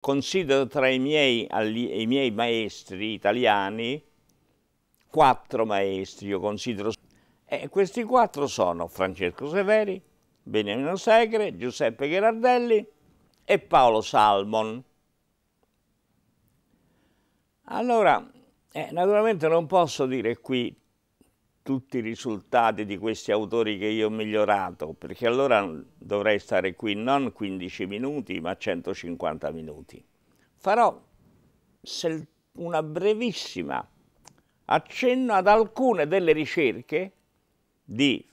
Considero tra i miei, i miei maestri italiani quattro maestri, io considero. E questi quattro sono Francesco Severi, Beniamino Segre, Giuseppe Gherardelli e Paolo Salmon. Allora, eh, naturalmente non posso dire qui tutti i risultati di questi autori che io ho migliorato, perché allora dovrei stare qui non 15 minuti, ma 150 minuti. Farò una brevissima accenno ad alcune delle ricerche di,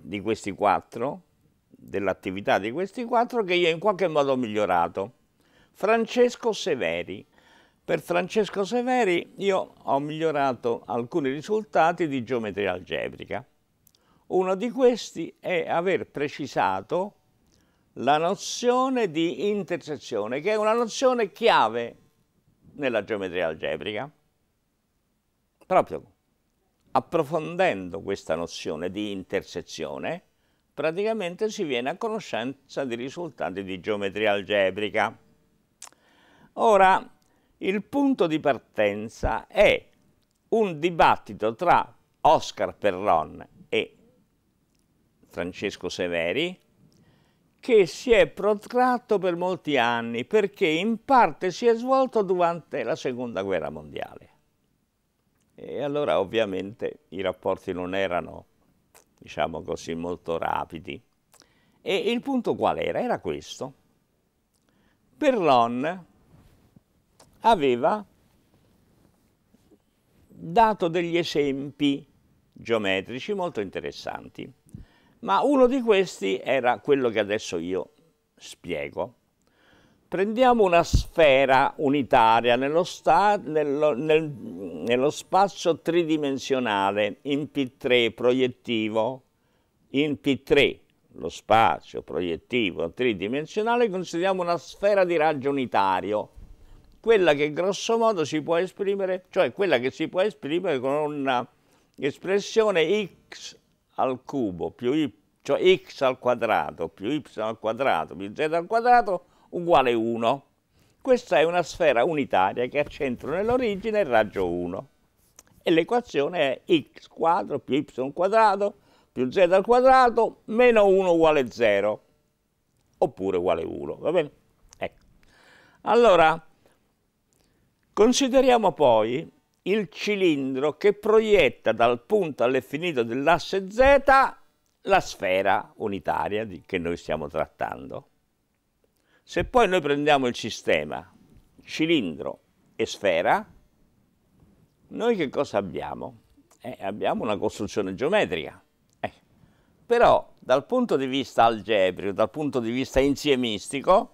di questi quattro, dell'attività di questi quattro, che io in qualche modo ho migliorato. Francesco Severi, per Francesco Severi io ho migliorato alcuni risultati di geometria algebrica. Uno di questi è aver precisato la nozione di intersezione, che è una nozione chiave nella geometria algebrica. Proprio approfondendo questa nozione di intersezione, praticamente si viene a conoscenza di risultati di geometria algebrica. Ora, il punto di partenza è un dibattito tra Oscar Perron e Francesco Severi che si è protratto per molti anni perché in parte si è svolto durante la seconda guerra mondiale. E allora ovviamente i rapporti non erano, diciamo così, molto rapidi. E il punto qual era? Era questo. Perron aveva dato degli esempi geometrici molto interessanti, ma uno di questi era quello che adesso io spiego. Prendiamo una sfera unitaria nello, nello, nel, nello spazio tridimensionale in P3 proiettivo, in P3 lo spazio proiettivo tridimensionale, consideriamo una sfera di raggio unitario quella che grossomodo si può esprimere, cioè quella che si può esprimere con un'espressione x al cubo più y, cioè x al quadrato più y al quadrato più z al quadrato uguale 1. Questa è una sfera unitaria che ha centro nell'origine il raggio 1 e l'equazione è x quadro più y quadrato più z al quadrato meno 1 uguale 0 oppure uguale 1, va bene? Ecco. Allora, Consideriamo poi il cilindro che proietta dal punto all'infinito dell'asse Z la sfera unitaria di, che noi stiamo trattando. Se poi noi prendiamo il sistema cilindro e sfera, noi che cosa abbiamo? Eh, abbiamo una costruzione geometrica. Eh. Però dal punto di vista algebrico, dal punto di vista insiemistico,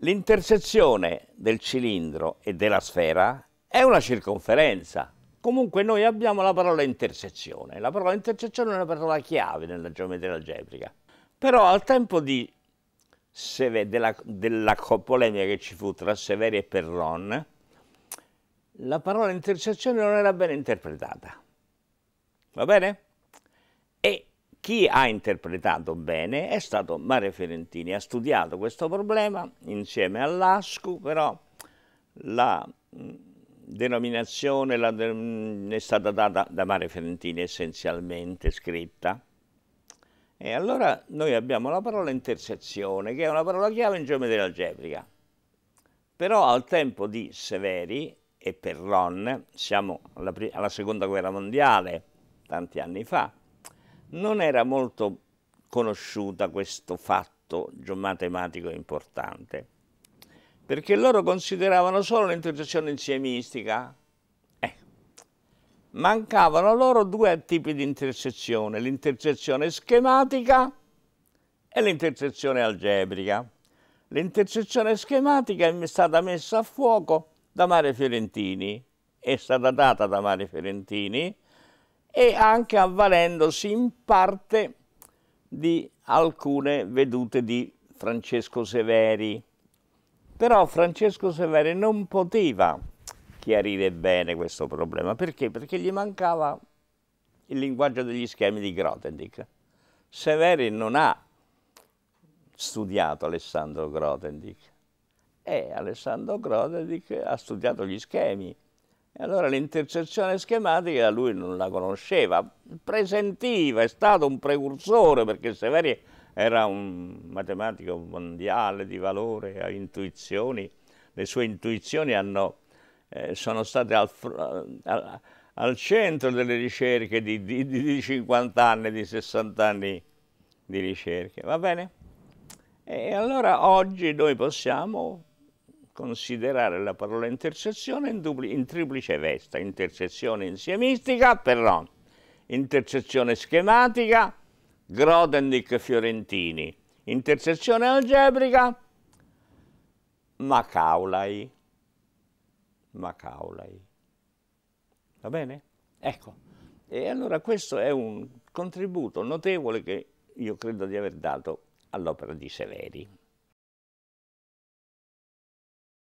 L'intersezione del cilindro e della sfera è una circonferenza. Comunque noi abbiamo la parola intersezione. La parola intersezione è una parola chiave nella geometria algebrica. Però al tempo di, della, della polemica che ci fu tra Severi e Perron, la parola intersezione non era ben interpretata. Va bene? E chi ha interpretato bene è stato Mario Fiorentini, ha studiato questo problema insieme all'ASCU, però la mm, denominazione la de mm, è stata data da Mario Fiorentini essenzialmente scritta. E allora noi abbiamo la parola intersezione, che è una parola chiave in geometria algebrica. Però al tempo di Severi e Perron, siamo alla, alla Seconda Guerra Mondiale, tanti anni fa, non era molto conosciuta questo fatto matematico importante, perché loro consideravano solo l'intersezione insiemistica. Eh, mancavano loro due tipi di intersezione, l'intersezione schematica e l'intersezione algebrica. L'intersezione schematica è stata messa a fuoco da Mario Fiorentini, è stata data da Mario Fiorentini, e anche avvalendosi in parte di alcune vedute di Francesco Severi. Però Francesco Severi non poteva chiarire bene questo problema. Perché? Perché gli mancava il linguaggio degli schemi di Grothendieck. Severi non ha studiato Alessandro Grothendieck e Alessandro Grothendieck ha studiato gli schemi e allora l'intercessione schematica lui non la conosceva, presentiva, è stato un precursore perché Severi era un matematico mondiale di valore, ha intuizioni, le sue intuizioni hanno, eh, sono state al, al, al, centro delle ricerche di, di, di 50 anni, di 60 anni di ricerche, va bene? E allora oggi noi possiamo considerare la parola intercessione in, dubli, in triplice vesta, intercessione insiemistica, però, intercessione schematica, Grodendick Fiorentini, intercessione algebrica, Macaulay. Macaulay. Va bene? Ecco. E allora questo è un contributo notevole che io credo di aver dato all'opera di Severi.